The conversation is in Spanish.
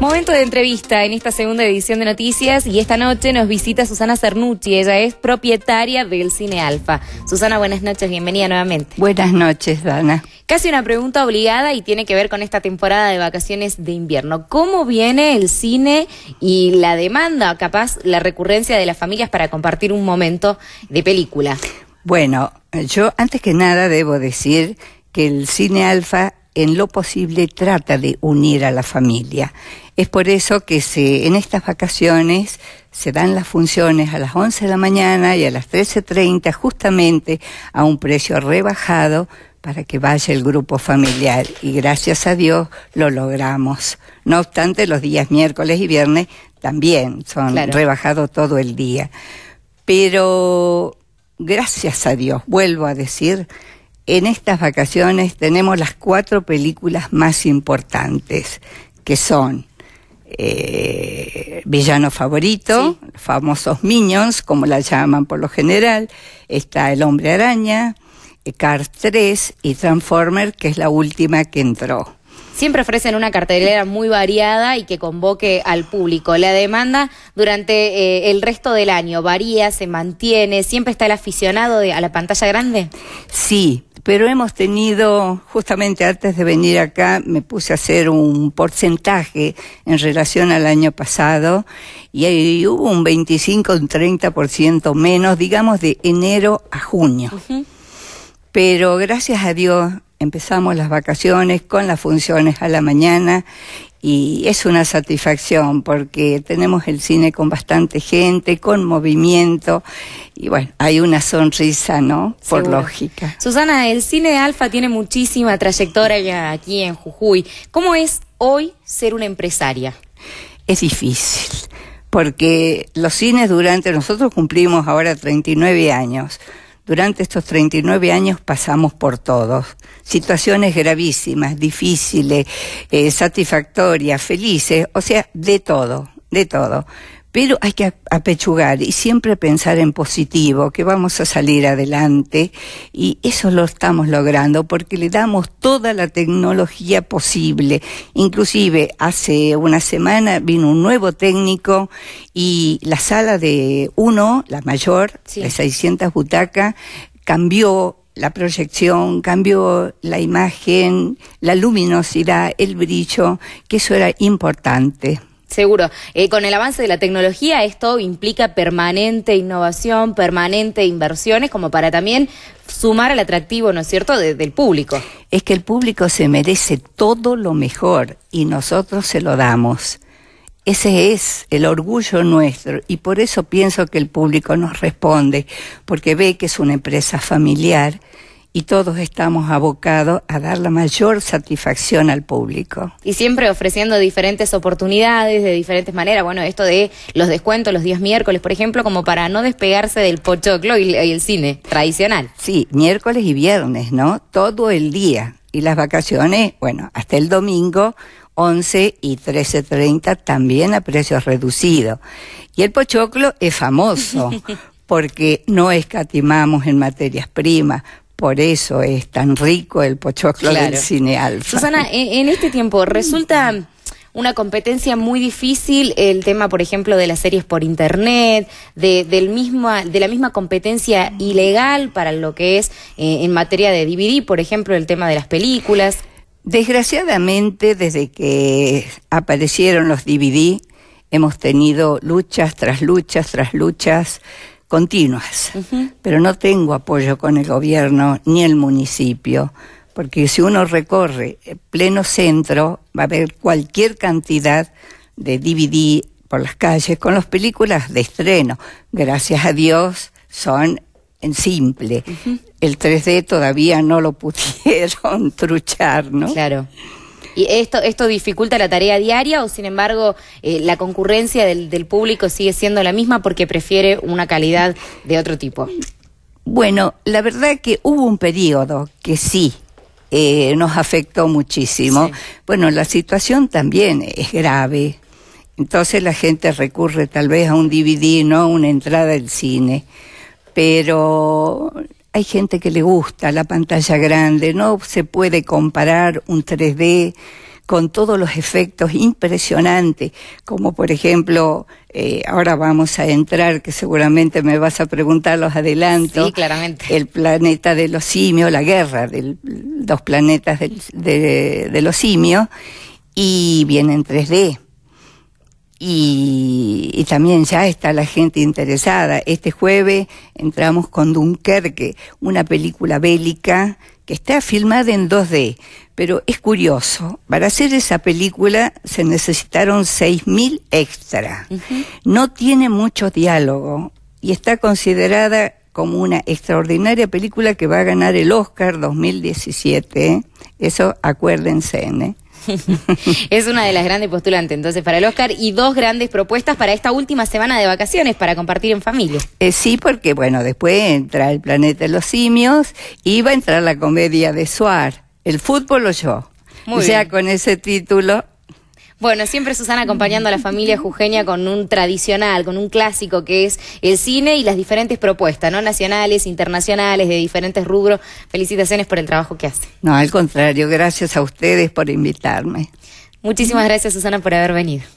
Momento de entrevista en esta segunda edición de Noticias y esta noche nos visita Susana Cernucci, ella es propietaria del Cine Alfa. Susana, buenas noches, bienvenida nuevamente. Buenas noches, Dana. Casi una pregunta obligada y tiene que ver con esta temporada de vacaciones de invierno. ¿Cómo viene el cine y la demanda, capaz la recurrencia de las familias para compartir un momento de película? Bueno, yo antes que nada debo decir que el Cine Alfa en lo posible trata de unir a la familia. Es por eso que se, en estas vacaciones se dan las funciones a las 11 de la mañana y a las 13.30 justamente a un precio rebajado para que vaya el grupo familiar y gracias a Dios lo logramos. No obstante, los días miércoles y viernes también son rebajado rebajados todo el día. Pero gracias a Dios, vuelvo a decir, en estas vacaciones tenemos las cuatro películas más importantes, que son eh, Villano Favorito, famosos Minions, como la llaman por lo general, está El Hombre Araña, eh, Cars 3 y Transformer, que es la última que entró. Siempre ofrecen una cartelera muy variada y que convoque al público. La demanda durante eh, el resto del año varía, se mantiene, siempre está el aficionado a la pantalla grande. Sí, pero hemos tenido, justamente antes de venir acá, me puse a hacer un porcentaje en relación al año pasado y hubo un 25, un 30% menos, digamos, de enero a junio. Pero gracias a Dios empezamos las vacaciones con las funciones a la mañana y es una satisfacción porque tenemos el cine con bastante gente, con movimiento y bueno, hay una sonrisa, ¿no? Por lógica. Susana, el cine de Alfa tiene muchísima trayectoria aquí en Jujuy. ¿Cómo es hoy ser una empresaria? Es difícil porque los cines durante nosotros cumplimos ahora 39 años. Durante estos 39 años pasamos por todos, situaciones gravísimas, difíciles, eh, satisfactorias, felices, o sea, de todo, de todo pero hay que apechugar y siempre pensar en positivo, que vamos a salir adelante y eso lo estamos logrando porque le damos toda la tecnología posible. Inclusive hace una semana vino un nuevo técnico y la sala de uno, la mayor, de 600 butacas, cambió la proyección, cambió la imagen, la luminosidad, el brillo, que eso era importante. Seguro. Eh, con el avance de la tecnología esto implica permanente innovación, permanente inversiones, como para también sumar al atractivo, ¿no es cierto?, del público. Es que el público se merece todo lo mejor y nosotros se lo damos. Ese es el orgullo nuestro y por eso pienso que el público nos responde, porque ve que es una empresa familiar y todos estamos abocados a dar la mayor satisfacción al público. Y siempre ofreciendo diferentes oportunidades de diferentes maneras. Bueno, esto de los descuentos los días miércoles, por ejemplo, como para no despegarse del pochoclo y, el cine tradicional. Sí, miércoles y viernes, ¿no? Todo el día. Y las vacaciones, bueno, hasta el domingo, 11 y 13.30 también a precios reducidos. Y el pochoclo es famoso porque no escatimamos en materias primas, por eso es tan rico el pochoclo del cine alfa. Susana, e-, en, este tiempo resulta una competencia muy difícil, el tema, por ejemplo, de las series por internet, de, del misma, de la misma competencia ilegal para lo que es eh, en materia de DVD, por ejemplo, el tema de las películas. Desgraciadamente, desde que aparecieron los DVD, hemos tenido luchas tras luchas tras luchas continuas, pero no tengo apoyo con el gobierno ni el municipio, porque si uno recorre el eh, pleno centro va a haber cualquier cantidad de DVD por las calles con las películas de estreno. Gracias a Dios son en simple. El 3D todavía no lo pudieron truchar, ¿no? Claro. ¿Y esto, esto dificulta la tarea diaria o, sin embargo, eh, la concurrencia del, público sigue siendo la misma porque prefiere una calidad de otro tipo? Bueno, la verdad que hubo un periodo que sí, eh, nos afectó muchísimo. Bueno, la situación también es grave. Entonces la gente recurre tal vez a un DVD, no a una entrada al cine. Pero hay gente que le gusta la pantalla grande, no se puede comparar un 3D con todos los efectos impresionantes, como por ejemplo, eh, ahora vamos a entrar, que seguramente me vas a preguntar los adelantos. claramente. El planeta de los simios, la guerra de los planetas de, de los simios, y viene en 3D. Y, y, también ya está la gente interesada. Este jueves entramos con Dunkerque, una película bélica que está filmada en 2D. Pero es curioso, para hacer esa película se necesitaron 6.000 extra. No tiene mucho diálogo y está considerada como una extraordinaria película que va a ganar el Oscar 2017. ¿eh? Eso acuérdense. ¿eh? es una de las grandes postulantes entonces para el Oscar y dos grandes propuestas para esta última semana de vacaciones para compartir en familia. Eh, sí, porque bueno, después entra El planeta de los simios y va a entrar la comedia de Suar, El fútbol o yo. o sea, con ese título bueno, siempre Susana acompañando a la familia jujeña con un tradicional, con un clásico que es el cine y las diferentes propuestas, ¿no? Nacionales, internacionales, de diferentes rubros. Felicitaciones por el trabajo que hace. No, al contrario, gracias a ustedes por invitarme. Muchísimas gracias, Susana, por haber venido.